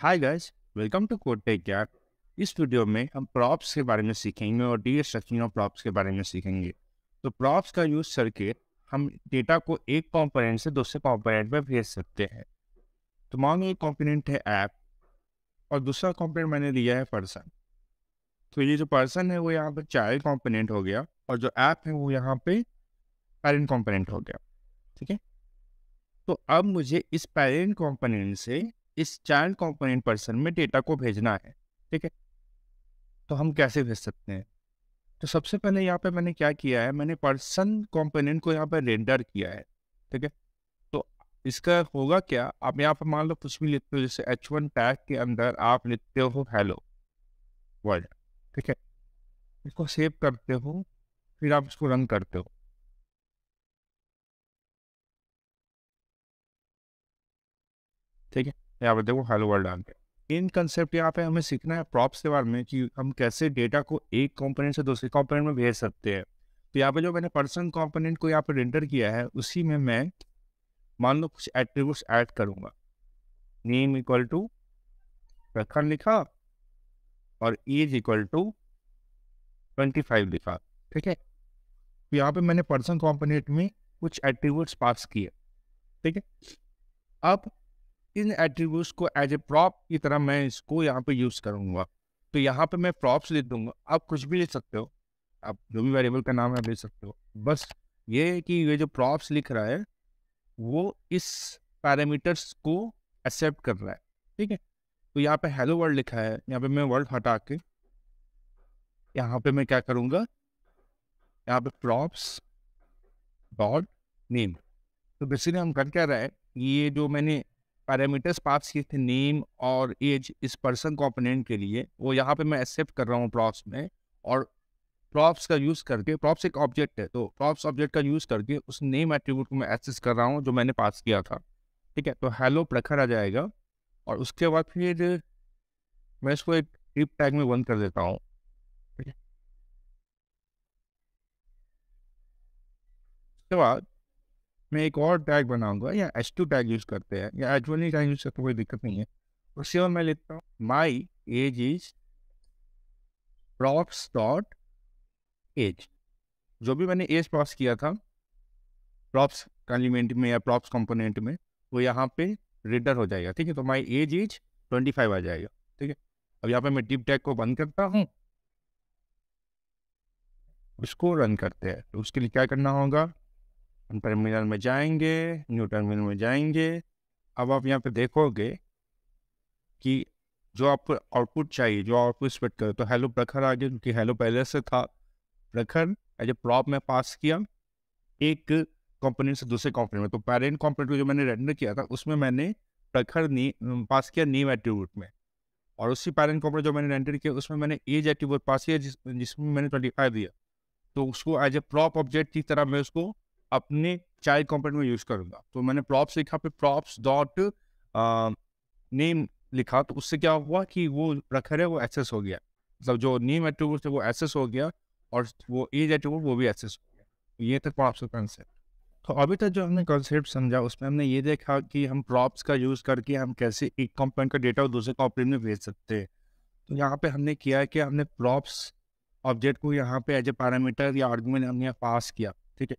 Hi guys welcome to code tech इस video में हम प्रॉप्स के बारे में सीखेंगे और डी स्ट्रक्चरिंग ऑफ प्रॉप्स के बारे में सीखेंगे तो प्रॉप्स का यूज करके हम डेटा को एक कॉम्पोनेंट से दूसरे कॉम्पोनेंट में भेज सकते हैं तो मान लो एक कॉम्पोनेंट है ऐप और दूसरा कॉम्पोनेंट मैंने लिया है पर्सन तो ये जो पर्सन है वो यहाँ पर चाइल्ड कॉम्पोनेंट हो गया और जो ऐप है वो यहाँ पे पेरेंट कॉम्पोनेंट हो गया ठीक है तो अब मुझे इस पेरेंट कॉम्पोनेंट से इस चाइल्ड कॉम्पोनेंट पर्सन में डेटा को भेजना है ठीक है तो हम कैसे भेज सकते हैं तो सबसे पहले यहाँ पे मैंने क्या किया है मैंने पर्सन कॉम्पोनेंट को यहाँ पे रेंडर किया है ठीक है तो इसका होगा क्या आप यहाँ पर मान लो कुछ भी लिखते हो जैसे एच वन टैग के अंदर आप लिखते हो हेलो वर्ल्ड ठीक है इसको सेव करते हो फिर आप इसको रन करते हो ठीक है यहाँ पर देखो हेलो वर्ल्ड डाल के इन कंसेप्ट यहाँ पे हमें सीखना है प्रॉप्स के बारे में कि हम कैसे डेटा को एक कंपोनेंट से दूसरे कंपोनेंट में भेज सकते हैं तो यहाँ पे जो मैंने पर्सन कंपोनेंट को यहाँ पर रेंडर किया है उसी में मैं मान लो कुछ एट्रीब्यूट्स ऐड करूँगा नेम इक्वल टू रखन लिखा और age equal to twenty five लिखा ठीक है तो यहाँ पे मैंने पर्सन कॉम्पोनेंट में कुछ एट्रीब्यूट्स पास किए ठीक है अब इन एट्रीब्यूट को एज ए प्रॉप की तरह मैं इसको यहाँ पे यूज़ करूंगा तो यहाँ पे मैं प्रॉप्स लिख दूंगा आप कुछ भी ले सकते हो आप जो भी वेरिएबल का नाम है आप ले सकते हो बस ये है कि ये जो प्रॉप्स लिख रहा है वो इस पैरामीटर्स को एक्सेप्ट कर रहा है ठीक है तो यहाँ पे हेलो वर्ल्ड लिखा है यहाँ पे मैं वर्ल्ड हटा के यहाँ पे मैं क्या करूँगा यहाँ पे प्रॉप्स डॉट नेम तो बेसिकली हम कर क्या रहा है ये जो मैंने पैरामीटर्स पास किए थे नेम और एज इस पर्सन कॉम्पोनेंट के लिए वो यहाँ पे मैं एक्सेप्ट कर रहा हूँ प्रॉप्स में और प्रॉप्स का यूज़ करके प्रॉप्स एक ऑब्जेक्ट है तो प्रॉप्स ऑब्जेक्ट का यूज़ करके उस नेम एट्रीब्यूट को मैं एक्सेस कर रहा हूँ जो मैंने पास किया था ठीक है तो हेलो प्रखर आ जाएगा और उसके बाद फिर मैं इसको एक ट्रिप टैग में बंद कर देता हूँ उसके बाद मैं एक और टैग बनाऊंगा या एच टू टैग यूज़ करते हैं या एच वन टैग यूज़ करते कोई दिक्कत नहीं है उसके बाद मैं लेता हूँ my age is props dot age जो भी मैंने एज पास किया था प्रॉप्स एलिमेंट में या प्रॉप्स कंपोनेंट में वो यहाँ पे रिटर हो जाएगा ठीक है तो my age is twenty five आ जाएगा ठीक है अब यहाँ पे मैं टिप टैग को बंद करता हूँ उसको रन करते हैं तो उसके लिए क्या करना होगा टर्मिनल में जाएंगे न्यू टर्मिनल में जाएंगे अब आप यहाँ पे देखोगे कि जो आपको आउटपुट चाहिए जो आउटपुट स्पेक्ट करो तो हेलो प्रखर आ गया क्योंकि हेलो पहले से था प्रखर एज ए प्रॉप में पास किया एक कंपोनेंट से दूसरे कंपोनेंट में तो पेरेंट कंपोनेंट को जो मैंने रेंडर किया था उसमें मैंने प्रखर नी पास किया नीम एट्रीब्यूट में और उसी पेरेंट कंपोनेंट जो मैंने रेंडर किया उसमें मैंने एज एट्रीब्यूट पास किया जिस जिसमें मैंने ट्वेंटी फाइव दिया तो उसको एज ए प्रॉप ऑब्जेक्ट की तरह मैं उसको अपने चाइल्ड कॉम्पोनेंट में यूज करूंगा तो मैंने प्रॉप्स लिखा पे प्रॉप्स डॉट नेम लिखा तो उससे क्या हुआ कि वो रखर है वो एक्सेस हो गया मतलब जो नेम एट्रीब्यूट थे वो एक्सेस हो गया और वो एज एट्रीब्यूट वो भी एक्सेस हो गया तो ये था प्रॉप्स का कंसेप्ट तो अभी तक जो हमने कॉन्सेप्ट समझा उसमें हमने ये देखा कि हम प्रॉप्स का यूज़ करके हम कैसे एक कंपोनेंट का डेटा और दूसरे कंपोनेंट में भेज सकते हैं तो यहाँ पे हमने किया कि हमने प्रॉप्स ऑब्जेक्ट को यहाँ पे एज ए पैरामीटर या आर्गूमेंट हमने पास किया ठीक है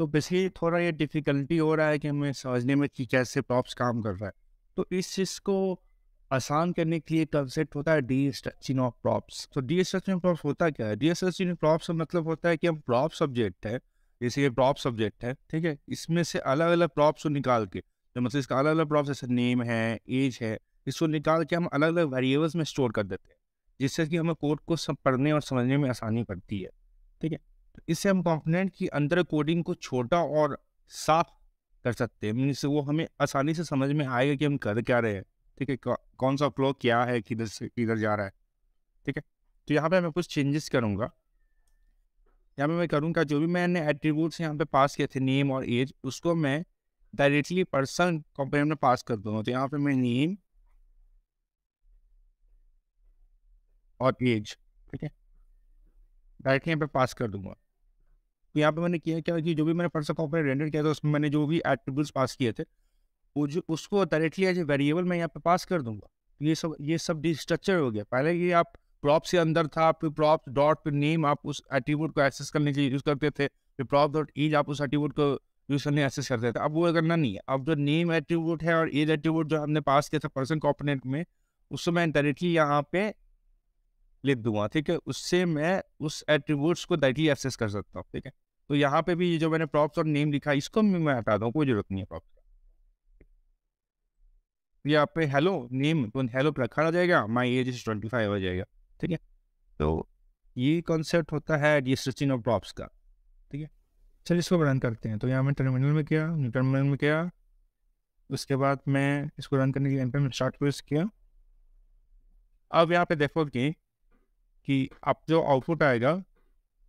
तो बेसिकली थोड़ा ये डिफ़िकल्टी हो रहा है कि हमें समझने में कि कैसे प्रॉप्स काम कर रहा है तो इस चीज़ को आसान करने के लिए कंसेप्ट होता है डी स्ट्रक्चिंग ऑफ प्रॉप्स तो डी स्ट्रक्चिंग ऑफ प्रॉप्स होता क्या है डी स्ट्रक्चिंग ऑफ प्रॉप्स का मतलब होता है कि हम प्रॉप सब्जेक्ट है जैसे ये प्रॉप सब्जेक्ट है ठीक है इसमें से अलग अलग प्रॉप्स को निकाल के तो मतलब इसका अलग अलग प्रॉप्स जैसे नेम है एज है इसको निकाल के हम अलग अलग वेरिएबल्स में स्टोर कर देते हैं जिससे कि हमें कोड को सब पढ़ने और समझने में आसानी पड़ती है ठीक है तो इससे हम कॉम्पोनेंट की अंदर कोडिंग को छोटा और साफ कर सकते हैं मीन्स वो हमें आसानी से समझ में आएगा कि हम कर क्या रहे हैं ठीक है कौन सा फ्लो क्या है किधर से किधर जा रहा है ठीक है तो यहाँ पे मैं कुछ चेंजेस करूँगा यहाँ पे मैं करूँगा जो भी मैंने एट्रीब्यूट्स यहाँ पे पास किए थे नेम और एज उसको मैं डायरेक्टली पर्सन कंपोनेंट में पास कर दूँगा तो यहाँ पर मैं नेम और एज ठीक है डायरेक्ट यहाँ पे पास कर दूंगा तो यहाँ पे मैंने किया क्या कि जो भी मैंने पर्सन का रेंडर किया था उसमें मैंने जो भी एट्रीब्यूट्स पास किए थे वो जो उसको डायरेक्टली एज ए वेरिएबल मैं यहाँ पे पास कर दूंगा तो ये सब ये सब डिस्ट्रक्चर हो गया पहले ये आप प्रॉप से अंदर था फिर प्रॉप डॉट फिर नेम आप उस एट्रीब्यूट को एक्सेस करने के लिए यूज़ करते थे फिर प्रॉप डॉट एज आप उस एट्रीब्यूट को यूज़ करने एक्सेस करते थे अब वो करना नहीं है अब जो नेम एट्रीब्यूट है और एज एट्रीब्यूट जो हमने पास किया था पर्सन कॉम्पोनेंट में उसको मैं डायरेक्टली यहाँ पे लिख दूंगा ठीक है उससे मैं उस एट्रीब्यूट्स को डायरेक्टली एक्सेस कर सकता हूँ ठीक है तो यहाँ पे भी जो मैंने प्रॉप्स और नेम लिखा है इसको मैं हटा दूँ कोई जरूरत नहीं है प्रॉप्स का यहाँ पे हेलो नेम तो हेलो रखा आ जाएगा my age is twenty five आ जाएगा ठीक है तो ये कॉन्सेप्ट होता है डी स्ट्रिचिंग ऑफ प्रॉप्स का ठीक है चलिए इसको रन करते हैं तो यहाँ मैं टर्मिनल में किया टर्मिनल में किया उसके बाद मैं इसको रन करने के लिए स्टार्ट किया अब यहाँ पे देखो कि कि अब जो आउटपुट आएगा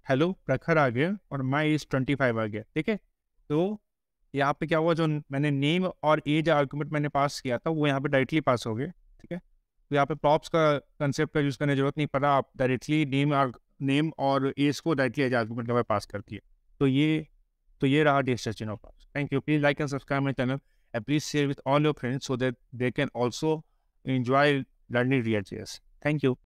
हेलो प्रखर आ गया और माई एज ट्वेंटी फाइव आ गया ठीक है तो यहाँ पे क्या हुआ जो मैंने नेम और एज आर्गूमेंट मैंने पास किया था वो यहाँ पे डायरेक्टली पास हो गए ठीक है तो यहाँ पे प्रॉप्स का कंसेप्ट का यूज़ करने की जरूरत नहीं पड़ा आप डायरेक्टली नेम नेम और एज को डायरेक्टली एज आर्गूमेंट के पास कर दिए तो ये तो ये रहा डे सचिन of props thank you please like and subscribe my channel and please share with all your friends so that they can also enjoy learning React.js. Thank you.